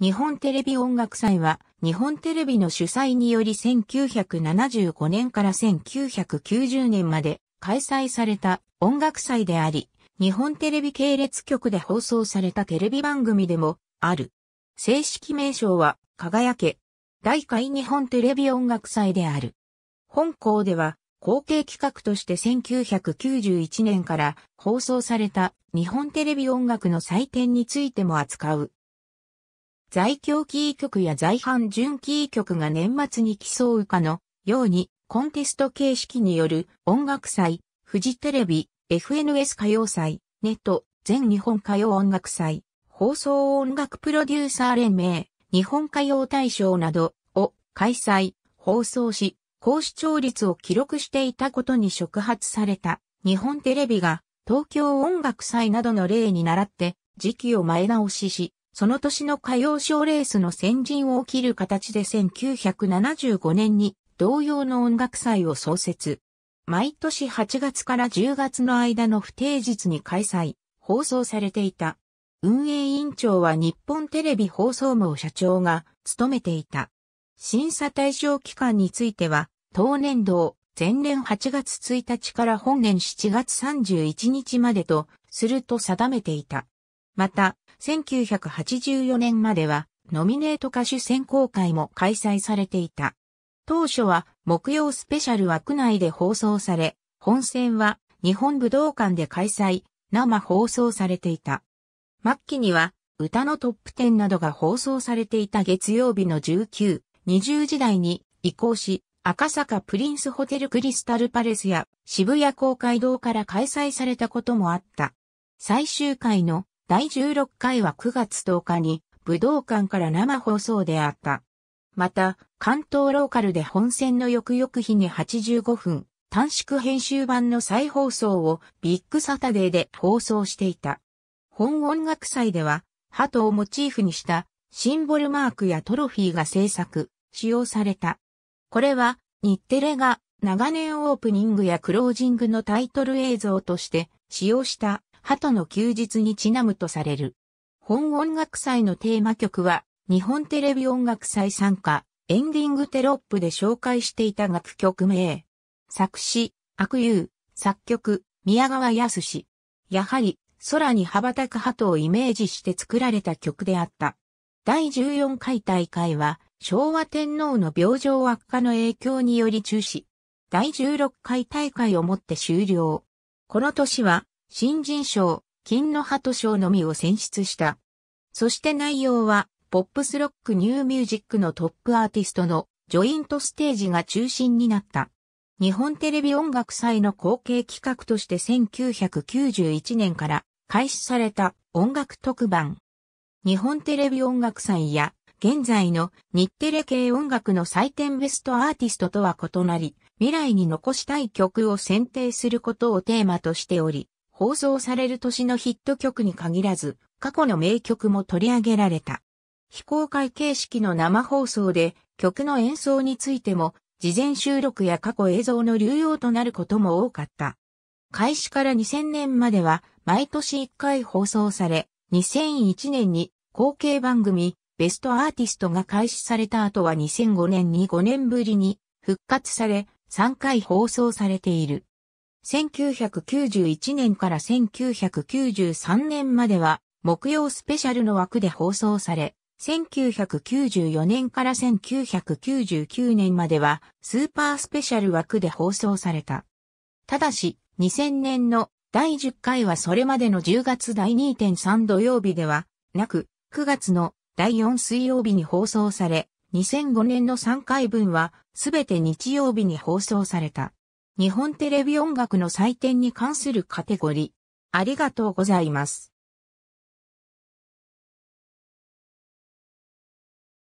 日本テレビ音楽祭は、日本テレビの主催により1975年から1990年まで開催された音楽祭であり、日本テレビ系列局で放送されたテレビ番組でもある。正式名称は、輝け。大会日本テレビ音楽祭である。本校では、後継企画として1991年から放送された日本テレビ音楽の祭典についても扱う在京キー局や在阪準キー局が年末に競うかのようにコンテスト形式による音楽祭、フジテレビ、FNS 歌謡祭、ネット、全日本歌謡音楽祭、放送音楽プロデューサー連盟、日本歌謡大賞などを開催、放送し、高視聴率を記録していたことに触発された日本テレビが東京音楽祭などの例に倣って時期を前倒しし、その年の歌謡賞レースの先陣を切る形で1975年に同様の音楽祭を創設。毎年8月から10月の間の不定日に開催、放送されていた。運営委員長は日本テレビ放送網社長が務めていた。審査対象期間については、当年度前年8月1日から本年7月31日までとすると定めていた。また、1984年までは、ノミネート歌手選考会も開催されていた。当初は木曜スペシャル枠内で放送され、本戦は日本武道館で開催、生放送されていた。末期には歌のトップ10などが放送されていた月曜日の19、20時代に移行し、赤坂プリンスホテルクリスタルパレスや渋谷公会堂から開催されたこともあった。最終回の第16回は9月10日に武道館から生放送であった。また、関東ローカルで本戦の翌々日に85分、短縮編集版の再放送をビッグサタデーで放送していた。本音楽祭では、鳩をモチーフにしたシンボルマークやトロフィーが制作、使用された。これは、日テレが長年オープニングやクロージングのタイトル映像として使用した鳩の休日にちなむとされる。本音楽祭のテーマ曲は、日本テレビ音楽祭参加、エンディングテロップで紹介していた楽曲名。作詞、悪友、作曲、宮川康。やはり、空に羽ばたく鳩をイメージして作られた曲であった。第14回大会は、昭和天皇の病状悪化の影響により中止。第16回大会をもって終了。この年は、新人賞、金の鳩賞のみを選出した。そして内容は、ポップスロックニューミュージックのトップアーティストのジョイントステージが中心になった。日本テレビ音楽祭の後継企画として1991年から開始された音楽特番。日本テレビ音楽祭や現在の日テレ系音楽の祭典ベストアーティストとは異なり、未来に残したい曲を選定することをテーマとしており、放送される年のヒット曲に限らず、過去の名曲も取り上げられた。非公開形式の生放送で、曲の演奏についても、事前収録や過去映像の流用となることも多かった。開始から2000年までは、毎年1回放送され、2001年に後継番組、ベストアーティストが開始された後は2005年に5年ぶりに復活され、3回放送されている。1991年から1993年までは、木曜スペシャルの枠で放送され、1994年から1999年までは、スーパースペシャル枠で放送された。ただし、2000年の第10回はそれまでの10月第2.3土曜日では、なく、9月の第4水曜日に放送され、2005年の3回分は、すべて日曜日に放送された。日本テレビ音楽の祭典に関するカテゴリー。ありがとうございます。